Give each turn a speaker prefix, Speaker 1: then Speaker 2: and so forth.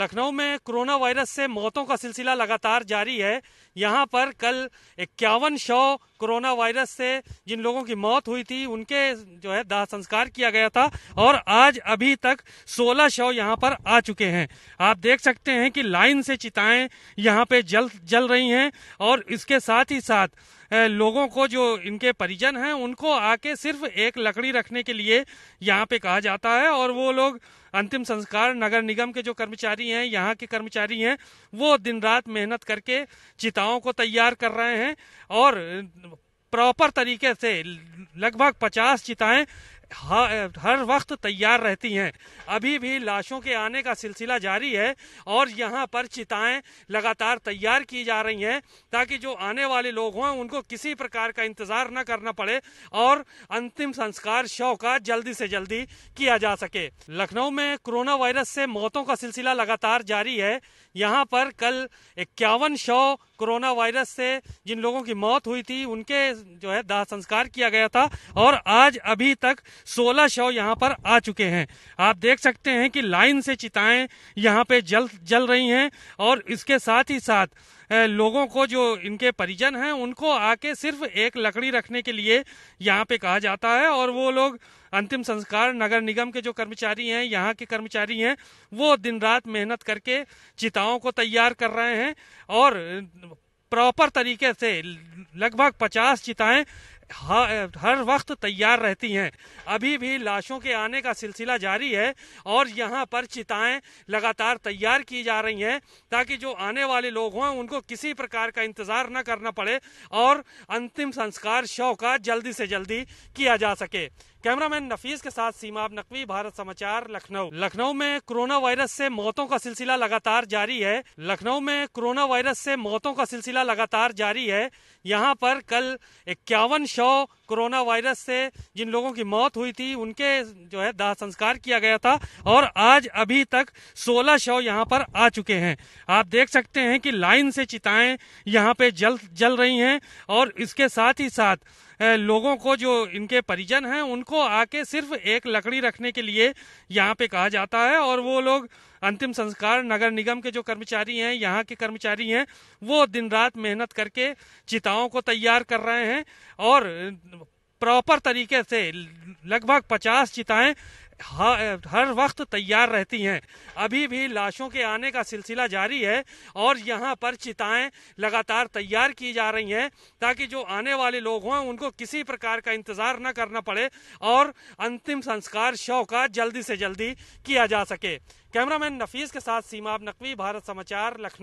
Speaker 1: लखनऊ में corona virus से मौतों का सिलसिला लगातार जारी है यहाँ पर कल इक्यावन शव कोरोना वायरस से जिन लोगों की मौत हुई थी उनके जो है दाह संस्कार किया गया था और आज अभी तक 16 शव यहाँ पर आ चुके हैं आप देख सकते हैं कि लाइन से चिताएं यहाँ पे जल जल रही हैं और इसके साथ ही साथ लोगों को जो इनके परिजन हैं उनको आके सिर्फ एक लकड़ी रखने के लिए यहाँ पे कहा जाता है और वो लोग अंतिम संस्कार नगर निगम के जो कर्मचारी हैं यहाँ के कर्मचारी हैं वो दिन रात मेहनत करके चिताओं को तैयार कर रहे हैं और प्रॉपर तरीके से लगभग 50 चिताएं हाँ, हर वक्त तैयार रहती हैं अभी भी लाशों के आने का सिलसिला जारी है और यहाँ पर चिताएं लगातार तैयार की जा रही हैं ताकि जो आने वाले लोग हों उनको किसी प्रकार का इंतज़ार न करना पड़े और अंतिम संस्कार शव का जल्दी से जल्दी किया जा सके लखनऊ में कोरोना वायरस से मौतों का सिलसिला लगातार जारी है यहाँ पर कल इक्यावन शव कोरोना वायरस से जिन लोगों की मौत हुई थी उनके जो है दाह संस्कार किया गया था और आज अभी तक सोलह शव यहाँ पर आ चुके हैं आप देख सकते हैं कि लाइन से चिताएं यहाँ पे जल जल रही हैं और इसके साथ ही साथ लोगों को जो इनके परिजन हैं उनको आके सिर्फ एक लकड़ी रखने के लिए यहाँ पे कहा जाता है और वो लोग अंतिम संस्कार नगर निगम के जो कर्मचारी हैं यहाँ के कर्मचारी हैं वो दिन रात मेहनत करके चिताओं को तैयार कर रहे हैं और प्रॉपर तरीके से लगभग 50 चिताएं हाँ, हर वक्त तैयार रहती हैं अभी भी लाशों के आने का सिलसिला जारी है और यहाँ पर चिताएं लगातार तैयार की जा रही हैं ताकि जो आने वाले लोग हों उनको किसी प्रकार का इंतज़ार न करना पड़े और अंतिम संस्कार शव का जल्दी से जल्दी किया जा सके कैमरामैन नफीस के साथ सीमा नकवी भारत समाचार लखनऊ लखनऊ में कोरोना वायरस से मौतों का सिलसिला लगातार जारी है लखनऊ में कोरोना वायरस से मौतों का सिलसिला लगातार जारी है यहाँ पर कल इक्यावन शव सौ कोरोना वायरस से जिन लोगों की मौत हुई थी उनके जो है दाह संस्कार किया गया था और आज अभी तक सोलह शव यहाँ पर आ चुके हैं आप देख सकते हैं कि लाइन से चिताएं यहाँ पे जल जल रही हैं और इसके साथ ही साथ लोगों को जो इनके परिजन हैं उनको आके सिर्फ एक लकड़ी रखने के लिए यहाँ पे कहा जाता है और वो लोग अंतिम संस्कार नगर निगम के जो कर्मचारी हैं यहाँ के कर्मचारी हैं वो दिन रात मेहनत करके चिताओं को तैयार कर रहे हैं और प्रॉपर तरीके से लगभग 50 चिताएं हाँ, हर वक्त तैयार रहती हैं अभी भी लाशों के आने का सिलसिला जारी है और यहाँ पर चिताएं लगातार तैयार की जा रही हैं ताकि जो आने वाले लोग हों उनको किसी प्रकार का इंतज़ार न करना पड़े और अंतिम संस्कार शव का जल्दी से जल्दी किया जा सके कैमरामैन नफीस के साथ सीमा नकवी भारत समाचार लखनऊ